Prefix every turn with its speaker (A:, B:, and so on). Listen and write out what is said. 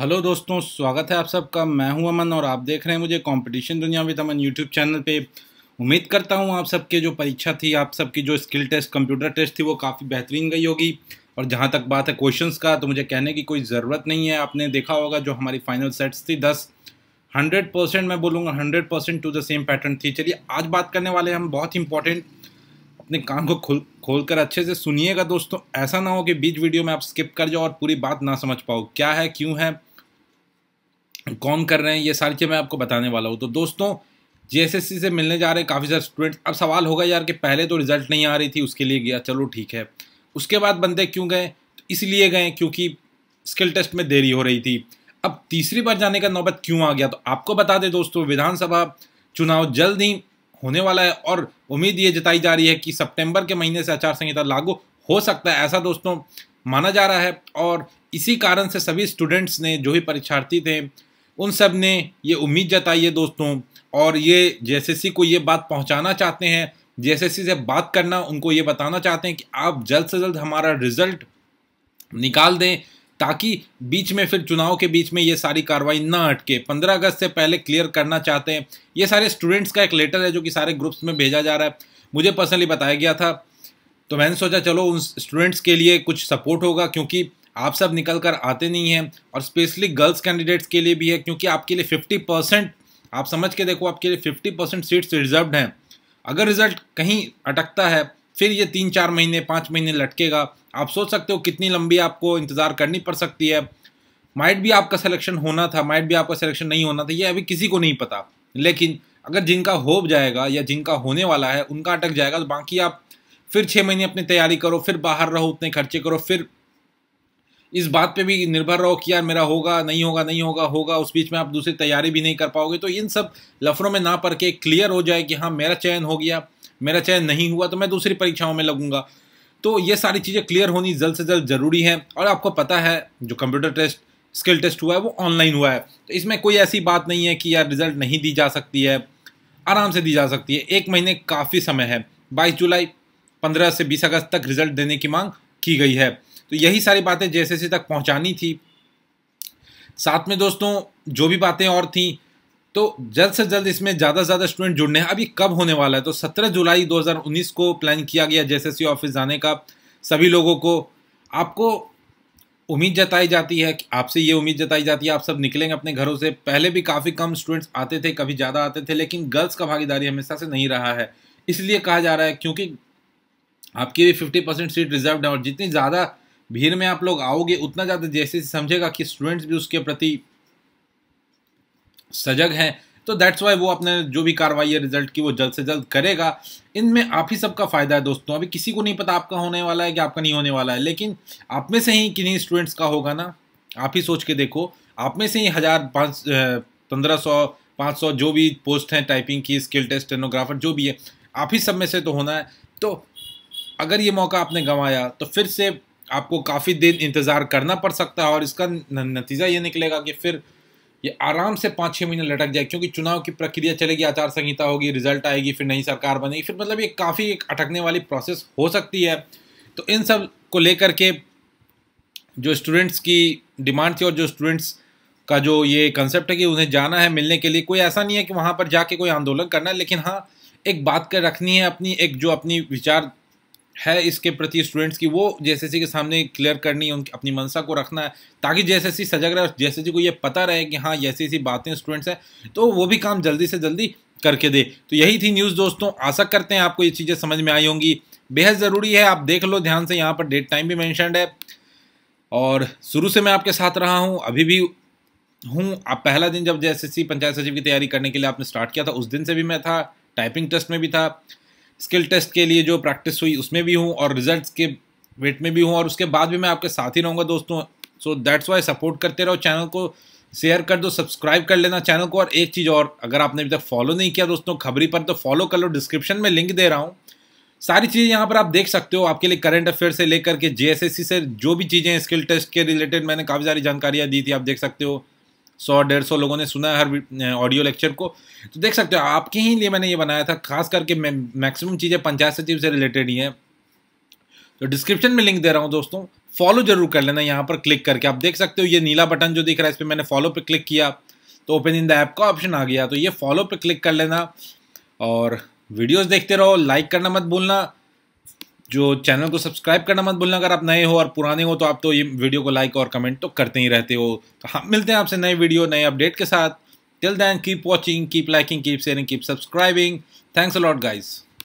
A: hello दोस्तों स्वागत है आप सबका मैं हूं अमन और आप देख रहे हैं मुझे कंपटीशन दुनिया विद अमन यूट्यूब चैनल पे उम्मीद करता हूं आप सबके जो परीक्षा थी आप सबकी जो स्किल टेस्ट कंप्यूटर टेस्ट थी वो काफ़ी बेहतरीन गई होगी और जहां तक बात है क्वेश्चंस का तो मुझे कहने की कोई ज़रूरत नहीं है आपने देखा होगा जो हमारी फाइनल सेट्स थी दस हंड्रेड परसेंट मैं बोलूँगा hundred percent to the same pattern थी चलिए आज बात करने वाले हम बहुत इंपॉर्टेंट अपने काम को खोल खोल कर अच्छे से सुनिएगा दोस्तों ऐसा ना हो कि बीच वीडियो में आप स्किप कर जाओ और पूरी बात ना समझ पाओ क्या है क्यों है कौन कर रहे हैं ये सारी चीज़ें मैं आपको बताने वाला हूँ तो दोस्तों जी से मिलने जा रहे काफ़ी सारे स्टूडेंट्स अब सवाल होगा यार कि पहले तो रिजल्ट नहीं आ रही थी उसके लिए गया चलो ठीक है उसके बाद बंदे क्यों गए तो इसलिए गए क्योंकि स्किल टेस्ट में देरी हो रही थी अब तीसरी बार जाने का नौबत क्यों आ गया तो आपको बता दें दोस्तों विधानसभा चुनाव जल्द ही होने वाला है और उम्मीद ये जताई जा रही है कि सितंबर के महीने से आचार संहिता लागू हो सकता है ऐसा दोस्तों माना जा रहा है और इसी कारण से सभी स्टूडेंट्स ने जो भी परीक्षार्थी थे उन सब ने ये उम्मीद जताई है दोस्तों और ये जे को ये बात पहुंचाना चाहते हैं जे से बात करना उनको ये बताना चाहते हैं कि आप जल्द से जल्द हमारा रिजल्ट निकाल दें ताकि बीच में फिर चुनाव के बीच में ये सारी कार्रवाई ना अटके 15 अगस्त से पहले क्लियर करना चाहते हैं ये सारे स्टूडेंट्स का एक लेटर है जो कि सारे ग्रुप्स में भेजा जा रहा है मुझे पर्सनली बताया गया था तो मैंने सोचा चलो उन स्टूडेंट्स के लिए कुछ सपोर्ट होगा क्योंकि आप सब निकल कर आते नहीं हैं और स्पेशली गर्ल्स कैंडिडेट्स के लिए भी है क्योंकि आपके लिए फिफ्टी परसेंट आप समझ के देखो आपके लिए फिफ्टी परसेंट सीट्स रिजर्व हैं अगर रिजल्ट कहीं अटकता है फिर ये तीन चार महीने पाँच महीने लटकेगा आप सोच सकते हो कितनी लंबी आपको इंतज़ार करनी पड़ सकती है माइट भी आपका सिलेक्शन होना था माइट भी आपका सिलेक्शन नहीं होना था ये अभी किसी को नहीं पता लेकिन अगर जिनका हो जाएगा या जिनका होने वाला है उनका अटक जाएगा तो बाकी आप फिर छः महीने अपनी तैयारी करो फिर बाहर रहो उतने खर्चे करो फिर इस बात पे भी निर्भर रहो कि यार मेरा होगा नहीं होगा नहीं होगा होगा उस बीच में आप दूसरी तैयारी भी नहीं कर पाओगे तो इन सब लफड़ों में ना पढ़ के क्लियर हो जाए कि हाँ मेरा चयन हो गया मेरा चयन नहीं हुआ तो मैं दूसरी परीक्षाओं में लगूंगा तो ये सारी चीज़ें क्लियर होनी जल्द से जल्द ज़रूरी है और आपको पता है जो कंप्यूटर टेस्ट स्किल टेस्ट हुआ है वो ऑनलाइन हुआ है तो इसमें कोई ऐसी बात नहीं है कि यार रिजल्ट नहीं दी जा सकती है आराम से दी जा सकती है एक महीने काफ़ी समय है बाईस जुलाई पंद्रह से बीस अगस्त तक रिजल्ट देने की मांग की गई है तो यही सारी बातें जैसे जैसे तक पहुंचानी थी साथ में दोस्तों जो भी बातें और थी तो जल्द से जल्द इसमें ज़्यादा से ज़्यादा स्टूडेंट जुड़ने हैं अभी कब होने वाला है तो 17 जुलाई 2019 को प्लान किया गया जे ऑफिस जाने का सभी लोगों को आपको उम्मीद जताई जाती है आपसे ये उम्मीद जताई जाती है आप सब निकलेंगे अपने घरों से पहले भी काफ़ी कम स्टूडेंट्स आते थे कभी ज़्यादा आते थे लेकिन गर्ल्स का भागीदारी हमेशा से नहीं रहा है इसलिए कहा जा रहा है क्योंकि आपकी भी फिफ्टी परसेंट सीट रिजर्व है और जितनी ज़्यादा भीड़ में आप लोग आओगे उतना ज़्यादा जैसे समझेगा कि स्टूडेंट्स भी उसके प्रति सजग हैं तो दैट्स वाई वो अपने जो भी कार्रवाई है रिजल्ट की वो जल्द से जल्द करेगा इनमें आप ही सबका फ़ायदा है दोस्तों अभी किसी को नहीं पता आपका होने वाला है कि आपका नहीं होने वाला है लेकिन आप में से ही किन्हीं स्टूडेंट्स का होगा ना आप ही सोच के देखो आप में से ही हज़ार पाँच पंद्रह सौ पाँच सौ जो भी पोस्ट हैं टाइपिंग की स्किल टेस्ट टेनोग्राफर जो भी है आप ही सब में से तो होना है तो अगर ये मौका आपने गंवाया तो फिर से आपको काफ़ी दिन इंतज़ार करना पड़ सकता है और इसका नतीजा ये निकलेगा कि फिर ये आराम से पाँच छः महीने लटक जाए क्योंकि चुनाव की प्रक्रिया चलेगी आचार संहिता होगी रिजल्ट आएगी फिर नई सरकार बनेगी फिर मतलब ये काफ़ी एक अटकने वाली प्रोसेस हो सकती है तो इन सब को लेकर के जो स्टूडेंट्स की डिमांड थी और जो स्टूडेंट्स का जो ये कंसेप्ट है कि उन्हें जाना है मिलने के लिए कोई ऐसा नहीं है कि वहाँ पर जाके कोई आंदोलन करना है लेकिन हाँ एक बात कर रखनी है अपनी एक जो अपनी विचार है इसके प्रति स्टूडेंट्स की वो जेएसएससी के सामने क्लियर करनी है उनकी अपनी मनसा को रखना है ताकि जेएसएससी सजग रहे और को ये पता रहे कि हाँ ऐसी ऐसी बातें स्टूडेंट्स हैं तो वो भी काम जल्दी से जल्दी करके दे तो यही थी न्यूज़ दोस्तों आशा करते हैं आपको ये चीज़ें समझ में आई होंगी बेहद ज़रूरी है आप देख लो ध्यान से यहाँ पर डेट टाइम भी मैंशनड है और शुरू से मैं आपके साथ रहा हूँ अभी भी हूँ आप पहला दिन जब जे पंचायत सचिव की तैयारी करने के लिए आपने स्टार्ट किया था उस दिन से भी मैं था टाइपिंग टेस्ट में भी था स्किल टेस्ट के लिए जो प्रैक्टिस हुई उसमें भी हूँ और रिजल्ट्स के वेट में भी हूँ और उसके बाद भी मैं आपके साथ ही रहूँगा दोस्तों सो दैट्स वाई सपोर्ट करते रहो चैनल को शेयर कर दो सब्सक्राइब कर लेना चैनल को और एक चीज़ और अगर आपने अभी तक फॉलो नहीं किया दोस्तों खबरी पर तो फॉलो कर लो डिस्क्रिप्शन में लिंक दे रहा हूँ सारी चीज़ें यहाँ पर आप देख सकते हो आपके लिए करंट अफेयर से लेकर के जे से जो भी चीज़ें स्किल टेस्ट के रिलेटेड मैंने काफ़ी सारी जानकारियाँ दी थी आप देख सकते हो सौ डेढ़ सौ लोगों ने सुना है हर ऑडियो लेक्चर को तो देख सकते हो आपके ही लिए मैंने ये बनाया था खास करके मैक्सिमम चीज़ें पंचायत सचिव से रिलेटेड ही हैं तो डिस्क्रिप्शन में लिंक दे रहा हूँ दोस्तों फॉलो जरूर कर लेना यहाँ पर क्लिक करके आप देख सकते हो ये नीला बटन जो दिख रहा है इस पर मैंने फॉलो पर क्लिक किया तो ओपन इन द ऐप का ऑप्शन आ गया तो ये फॉलो पर क्लिक कर लेना और वीडियोज़ देखते रहो लाइक करना मत भूलना जो चैनल को सब्सक्राइब करना मत भूलना अगर आप नए हो और पुराने हो तो आप तो ये वीडियो को लाइक और कमेंट तो करते ही रहते हो तो हम हाँ, मिलते हैं आपसे नए वीडियो नए अपडेट के साथ till then keep watching keep liking keep sharing keep subscribing thanks a lot guys